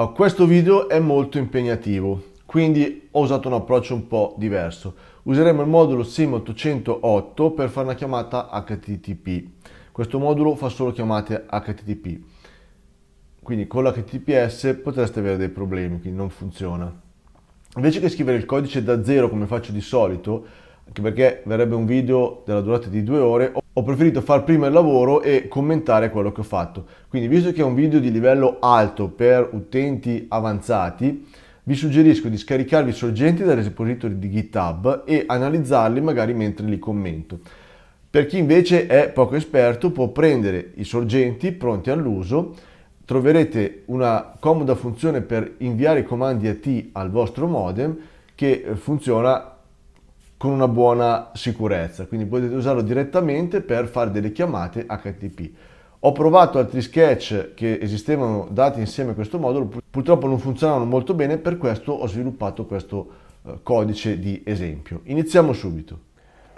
Oh, questo video è molto impegnativo, quindi ho usato un approccio un po' diverso. Useremo il modulo SIM 808 per fare una chiamata HTTP. Questo modulo fa solo chiamate HTTP. Quindi con l'HTTPS potreste avere dei problemi, quindi non funziona. Invece che scrivere il codice da zero come faccio di solito, anche perché verrebbe un video della durata di due ore, ho preferito far prima il lavoro e commentare quello che ho fatto. Quindi visto che è un video di livello alto per utenti avanzati, vi suggerisco di scaricarvi i sorgenti dal repository di GitHub e analizzarli magari mentre li commento. Per chi invece è poco esperto può prendere i sorgenti pronti all'uso, troverete una comoda funzione per inviare i comandi AT al vostro modem che funziona con una buona sicurezza, quindi potete usarlo direttamente per fare delle chiamate HTTP. Ho provato altri sketch che esistevano dati insieme a questo modulo, purtroppo non funzionavano molto bene, per questo ho sviluppato questo eh, codice di esempio. Iniziamo subito.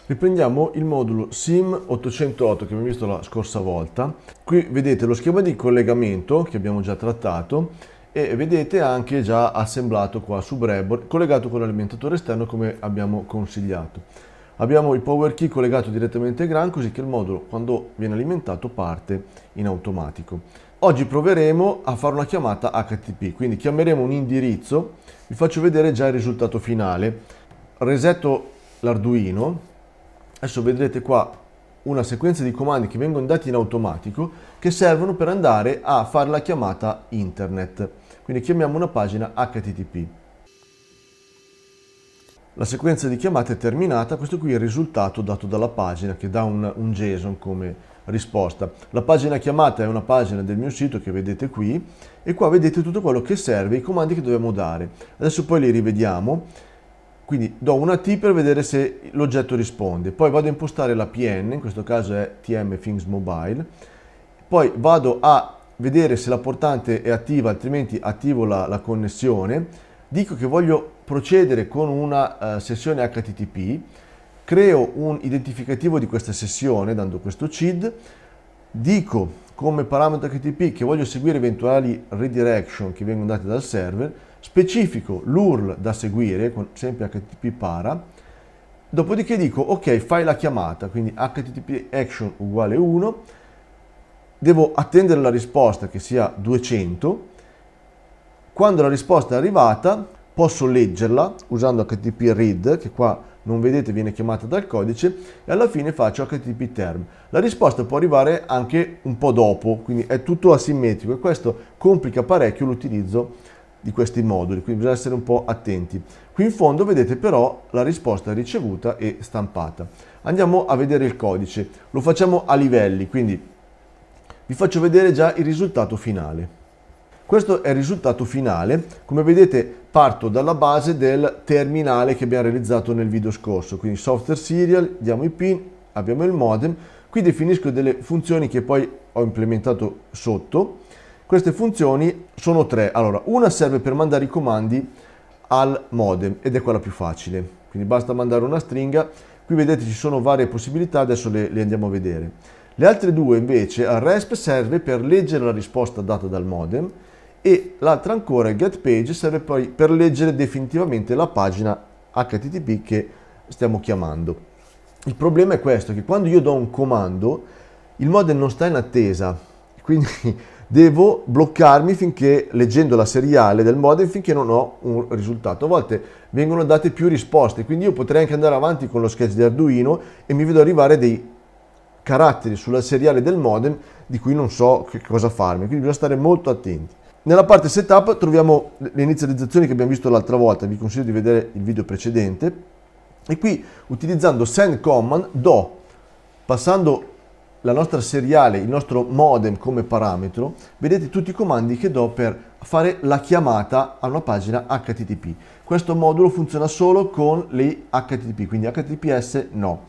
Riprendiamo il modulo SIM 808 che abbiamo visto la scorsa volta. Qui vedete lo schema di collegamento che abbiamo già trattato e vedete anche già assemblato qua su Breadboard collegato con l'alimentatore esterno come abbiamo consigliato. Abbiamo il power key collegato direttamente ai GRAN così che il modulo quando viene alimentato parte in automatico. Oggi proveremo a fare una chiamata HTTP, quindi chiameremo un indirizzo, vi faccio vedere già il risultato finale. Resetto l'Arduino, adesso vedrete qua una sequenza di comandi che vengono dati in automatico che servono per andare a fare la chiamata internet. Quindi chiamiamo una pagina HTTP. La sequenza di chiamate è terminata, questo qui è il risultato dato dalla pagina che dà un, un JSON come risposta. La pagina chiamata è una pagina del mio sito che vedete qui e qua vedete tutto quello che serve, i comandi che dobbiamo dare. Adesso poi li rivediamo. Quindi do una T per vedere se l'oggetto risponde, poi vado a impostare la PN, in questo caso è TM Things Mobile, poi vado a vedere se la portante è attiva, altrimenti attivo la, la connessione, dico che voglio procedere con una uh, sessione HTTP, creo un identificativo di questa sessione dando questo CID, dico come parametro HTTP che voglio seguire eventuali redirection che vengono date dal server, specifico l'URL da seguire, con sempre HTTP para, dopodiché dico ok fai la chiamata, quindi HTTP action uguale 1, devo attendere la risposta che sia 200. Quando la risposta è arrivata posso leggerla usando HTTP read, che qua non vedete viene chiamata dal codice, e alla fine faccio HTTP term. La risposta può arrivare anche un po' dopo, quindi è tutto asimmetrico e questo complica parecchio l'utilizzo di questi moduli, quindi bisogna essere un po' attenti. Qui in fondo vedete però la risposta ricevuta e stampata. Andiamo a vedere il codice, lo facciamo a livelli, quindi vi faccio vedere già il risultato finale. Questo è il risultato finale, come vedete parto dalla base del terminale che abbiamo realizzato nel video scorso, quindi software serial, diamo i pin, abbiamo il modem, qui definisco delle funzioni che poi ho implementato sotto, queste funzioni sono tre, allora una serve per mandare i comandi al modem ed è quella più facile, quindi basta mandare una stringa, qui vedete ci sono varie possibilità, adesso le, le andiamo a vedere. Le altre due invece al RESP serve per leggere la risposta data dal modem e l'altra ancora, il get serve poi per leggere definitivamente la pagina HTTP che stiamo chiamando. Il problema è questo, che quando io do un comando, il modem non sta in attesa, quindi devo bloccarmi finché, leggendo la seriale del modem, finché non ho un risultato. A volte vengono date più risposte, quindi io potrei anche andare avanti con lo sketch di Arduino e mi vedo arrivare dei caratteri sulla seriale del modem di cui non so che cosa farmi, quindi bisogna stare molto attenti. Nella parte setup troviamo le inizializzazioni che abbiamo visto l'altra volta, vi consiglio di vedere il video precedente. E qui utilizzando send command do, passando la nostra seriale, il nostro modem come parametro, vedete tutti i comandi che do per fare la chiamata a una pagina HTTP. Questo modulo funziona solo con le HTTP, quindi HTTPS no.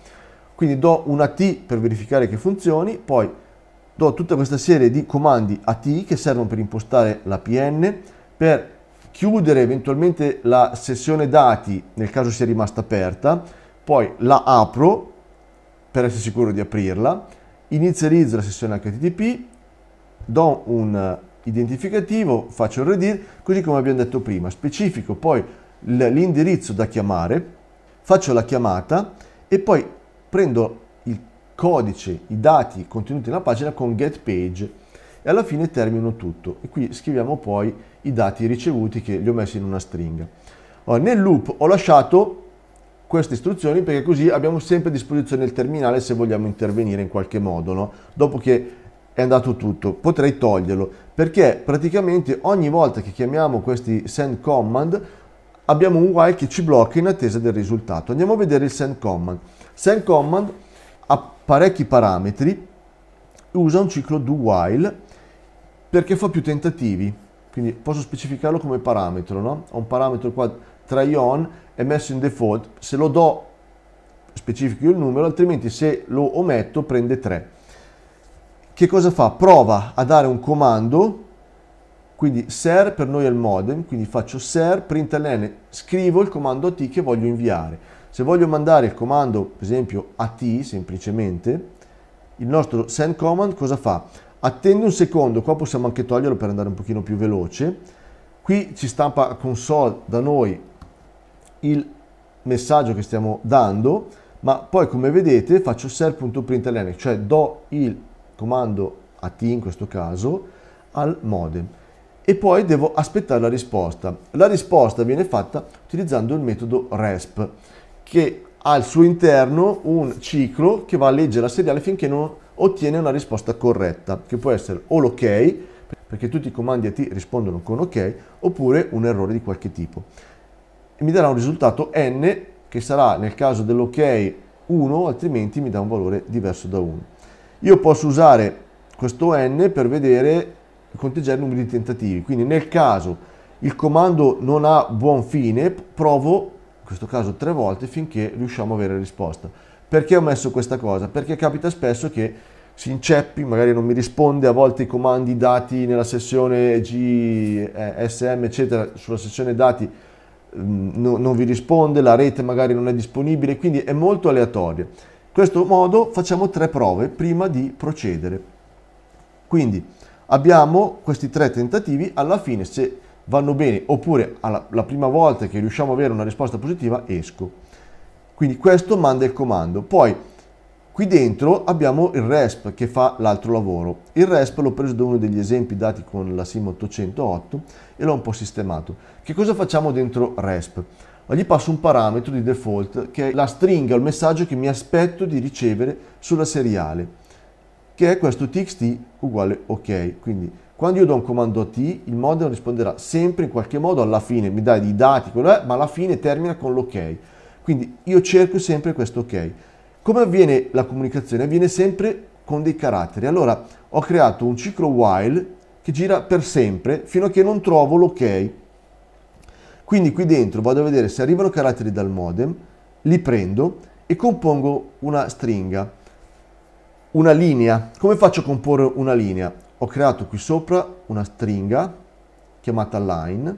Quindi do una T per verificare che funzioni, poi do tutta questa serie di comandi AT che servono per impostare la PN, per chiudere eventualmente la sessione dati nel caso sia rimasta aperta, poi la apro per essere sicuro di aprirla, inizializzo la sessione HTTP, do un identificativo, faccio il redir, così come abbiamo detto prima, specifico poi l'indirizzo da chiamare, faccio la chiamata e poi prendo il codice, i dati contenuti nella pagina con get page e alla fine termino tutto e qui scriviamo poi i dati ricevuti che li ho messi in una stringa. Allora, nel loop ho lasciato queste istruzioni perché così abbiamo sempre a disposizione il terminale se vogliamo intervenire in qualche modo, no? dopo che è andato tutto, potrei toglierlo perché praticamente ogni volta che chiamiamo questi send command abbiamo un while che ci blocca in attesa del risultato. Andiamo a vedere il send command. Send command ha parecchi parametri, usa un ciclo do while perché fa più tentativi, quindi posso specificarlo come parametro, no? Ho un parametro qua try on è messo in default, se lo do specifico il numero, altrimenti se lo ometto prende 3. Che cosa fa? Prova a dare un comando, quindi ser per noi è il modem, quindi faccio ser, println, scrivo il comando a T che voglio inviare se voglio mandare il comando, per esempio, a t semplicemente, il nostro send command cosa fa? Attende un secondo, qua possiamo anche toglierlo per andare un pochino più veloce. Qui ci stampa console da noi il messaggio che stiamo dando, ma poi come vedete faccio ser.println, cioè do il comando a t in questo caso al modem e poi devo aspettare la risposta. La risposta viene fatta utilizzando il metodo resp che ha al suo interno un ciclo che va a leggere la seriale finché non ottiene una risposta corretta, che può essere o l'ok, perché tutti i comandi AT rispondono con ok, oppure un errore di qualche tipo. E mi darà un risultato n, che sarà nel caso dell'ok 1, altrimenti mi dà un valore diverso da 1. Io posso usare questo n per vedere, conteggiare i numeri di tentativi, quindi nel caso il comando non ha buon fine, provo questo caso tre volte, finché riusciamo a avere risposta. Perché ho messo questa cosa? Perché capita spesso che si inceppi, magari non mi risponde a volte i comandi dati nella sessione GSM, eh, eccetera, sulla sessione dati mm, no, non vi risponde, la rete magari non è disponibile, quindi è molto aleatoria. In questo modo facciamo tre prove prima di procedere. Quindi abbiamo questi tre tentativi, alla fine se vanno bene, oppure alla, la prima volta che riusciamo ad avere una risposta positiva esco. Quindi questo manda il comando. Poi qui dentro abbiamo il RESP che fa l'altro lavoro. Il RESP l'ho preso da uno degli esempi dati con la SIM 808 e l'ho un po' sistemato. Che cosa facciamo dentro RESP? gli passo un parametro di default che è la stringa il messaggio che mi aspetto di ricevere sulla seriale, che è questo txt uguale ok. Quindi quando io do un comando a T, il modem risponderà sempre in qualche modo alla fine, mi dai i dati, quello è, ma alla fine termina con l'ok. Quindi io cerco sempre questo ok. Come avviene la comunicazione? Avviene sempre con dei caratteri. Allora ho creato un ciclo while che gira per sempre fino a che non trovo l'ok. Quindi qui dentro vado a vedere se arrivano caratteri dal modem, li prendo e compongo una stringa, una linea. Come faccio a comporre una linea? ho creato qui sopra una stringa chiamata line.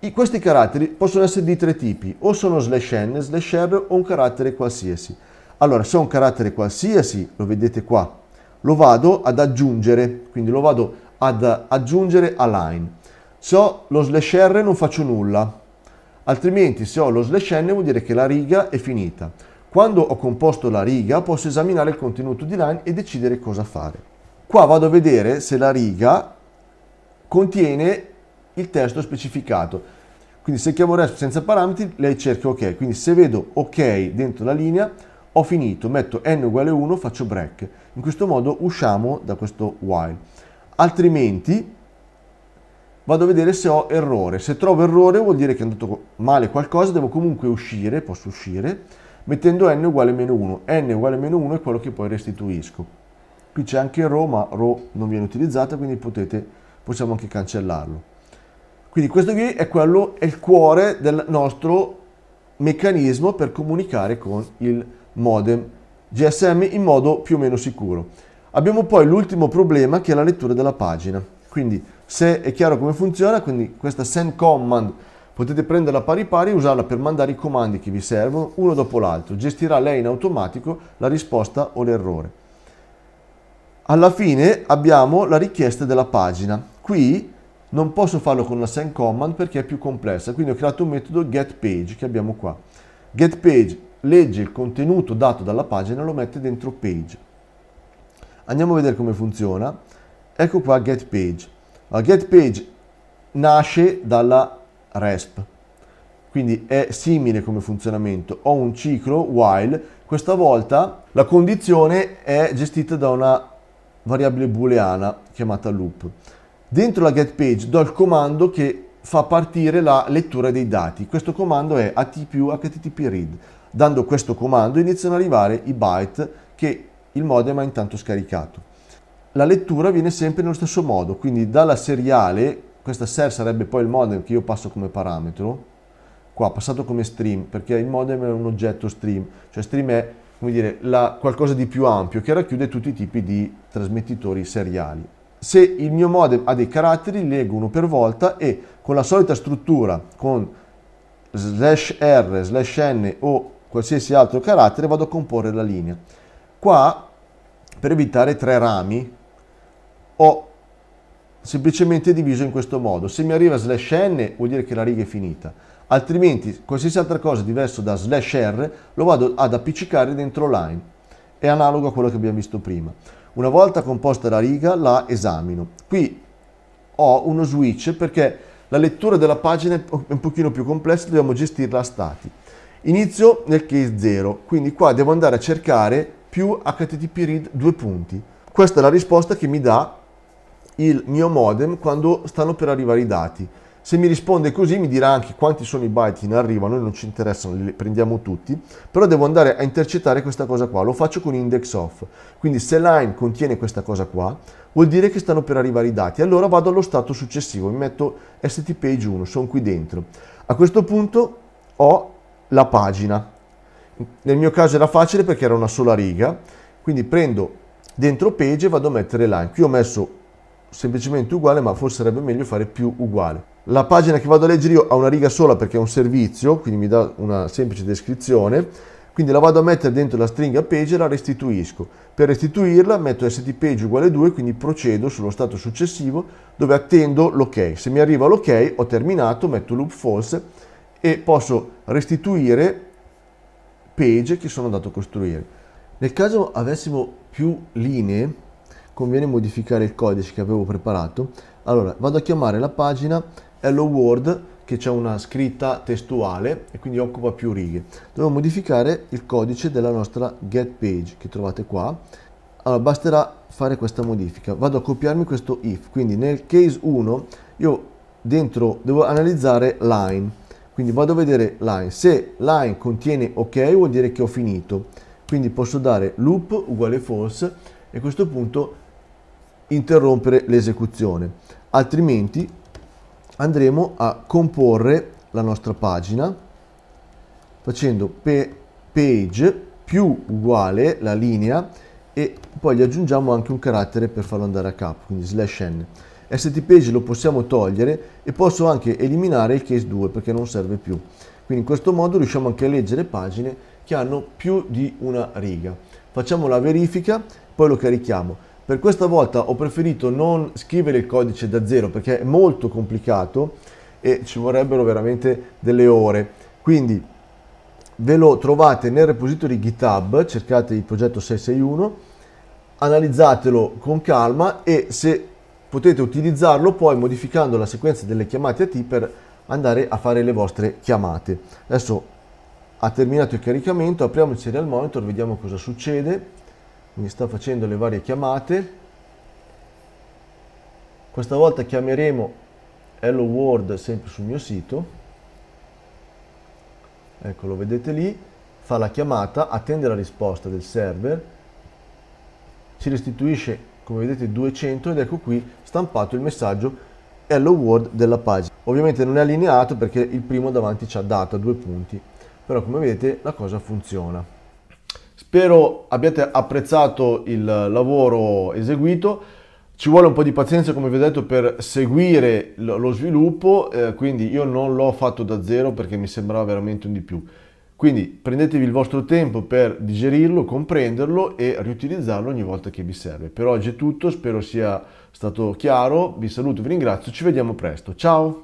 I, questi caratteri possono essere di tre tipi, o sono slash n, slash r o un carattere qualsiasi. Allora, se ho un carattere qualsiasi, lo vedete qua, lo vado ad aggiungere, quindi lo vado ad aggiungere a line. Se ho lo slash r non faccio nulla, altrimenti se ho lo slash n vuol dire che la riga è finita. Quando ho composto la riga posso esaminare il contenuto di line e decidere cosa fare. Qua vado a vedere se la riga contiene il testo specificato. Quindi se chiamo REST senza parametri, lei cerca OK. Quindi se vedo OK dentro la linea, ho finito, metto n uguale 1, faccio break. In questo modo usciamo da questo while. Altrimenti vado a vedere se ho errore. Se trovo errore vuol dire che è andato male qualcosa, devo comunque uscire, posso uscire, mettendo n uguale meno 1. n uguale meno 1 è quello che poi restituisco. Qui c'è anche Raw, ma Raw non viene utilizzata, quindi potete, possiamo anche cancellarlo. Quindi questo qui è, quello, è il cuore del nostro meccanismo per comunicare con il modem GSM in modo più o meno sicuro. Abbiamo poi l'ultimo problema che è la lettura della pagina. Quindi se è chiaro come funziona, quindi questa send command potete prenderla pari pari e usarla per mandare i comandi che vi servono uno dopo l'altro. Gestirà lei in automatico la risposta o l'errore alla fine abbiamo la richiesta della pagina. Qui non posso farlo con la send command perché è più complessa, quindi ho creato un metodo getPage che abbiamo qua. GetPage legge il contenuto dato dalla pagina e lo mette dentro page. Andiamo a vedere come funziona. Ecco qua getPage. La getPage nasce dalla RESP, quindi è simile come funzionamento. Ho un ciclo while, questa volta la condizione è gestita da una variabile booleana chiamata loop. Dentro la get page do il comando che fa partire la lettura dei dati. Questo comando è at più http read. Dando questo comando iniziano ad arrivare i byte che il modem ha intanto scaricato. La lettura viene sempre nello stesso modo, quindi dalla seriale, questa ser sarebbe poi il modem che io passo come parametro, qua passato come stream, perché il modem è un oggetto stream, cioè stream è come dire, la, qualcosa di più ampio che racchiude tutti i tipi di trasmettitori seriali. Se il mio modem ha dei caratteri, li leggo uno per volta e con la solita struttura, con slash R, slash N o qualsiasi altro carattere, vado a comporre la linea. Qua, per evitare tre rami, ho semplicemente diviso in questo modo. Se mi arriva slash n vuol dire che la riga è finita, altrimenti qualsiasi altra cosa diverso da slash r lo vado ad appiccicare dentro line. È analogo a quello che abbiamo visto prima. Una volta composta la riga la esamino. Qui ho uno switch perché la lettura della pagina è un pochino più complessa, dobbiamo gestirla a stati. Inizio nel case 0, quindi qua devo andare a cercare più http read due punti. Questa è la risposta che mi dà il mio modem quando stanno per arrivare i dati. Se mi risponde così mi dirà anche quanti sono i byte in arrivo, a noi non ci interessano, li prendiamo tutti, però devo andare a intercettare questa cosa qua, lo faccio con index off. Quindi se line contiene questa cosa qua, vuol dire che stanno per arrivare i dati, allora vado allo stato successivo, mi metto stpage 1, sono qui dentro. A questo punto ho la pagina, nel mio caso era facile perché era una sola riga, quindi prendo dentro page e vado a mettere line. Qui ho messo semplicemente uguale, ma forse sarebbe meglio fare più uguale. La pagina che vado a leggere io ha una riga sola perché è un servizio, quindi mi dà una semplice descrizione, quindi la vado a mettere dentro la stringa page e la restituisco. Per restituirla metto stpage uguale 2, quindi procedo sullo stato successivo dove attendo l'ok. Se mi arriva l'ok ho terminato, metto loop false e posso restituire page che sono andato a costruire. Nel caso avessimo più linee, conviene modificare il codice che avevo preparato. Allora, vado a chiamare la pagina Hello World che c'è una scritta testuale e quindi occupa più righe. Devo modificare il codice della nostra get page che trovate qua. Allora, basterà fare questa modifica. Vado a copiarmi questo if, quindi nel case 1 io dentro devo analizzare line. Quindi vado a vedere line. Se line contiene ok vuol dire che ho finito. Quindi posso dare loop uguale false e a questo punto interrompere l'esecuzione, altrimenti andremo a comporre la nostra pagina facendo page più uguale la linea e poi gli aggiungiamo anche un carattere per farlo andare a capo, quindi slash n. STPage lo possiamo togliere e posso anche eliminare il case 2 perché non serve più. Quindi in questo modo riusciamo anche a leggere pagine che hanno più di una riga facciamo la verifica, poi lo carichiamo. Per questa volta ho preferito non scrivere il codice da zero perché è molto complicato e ci vorrebbero veramente delle ore. Quindi ve lo trovate nel repository GitHub, cercate il progetto 661, analizzatelo con calma e se potete utilizzarlo poi modificando la sequenza delle chiamate AT per andare a fare le vostre chiamate. Adesso ha terminato il caricamento, apriamo il serial monitor, vediamo cosa succede, mi sta facendo le varie chiamate, questa volta chiameremo Hello World sempre sul mio sito, Eccolo, vedete lì, fa la chiamata, attende la risposta del server, ci restituisce come vedete 200 ed ecco qui stampato il messaggio Hello World della pagina. Ovviamente non è allineato perché il primo davanti ci ha data due punti però come vedete la cosa funziona. Spero abbiate apprezzato il lavoro eseguito, ci vuole un po' di pazienza come vi ho detto per seguire lo sviluppo, eh, quindi io non l'ho fatto da zero perché mi sembrava veramente un di più. Quindi prendetevi il vostro tempo per digerirlo, comprenderlo e riutilizzarlo ogni volta che vi serve. Per oggi è tutto, spero sia stato chiaro, vi saluto, vi ringrazio, ci vediamo presto, ciao!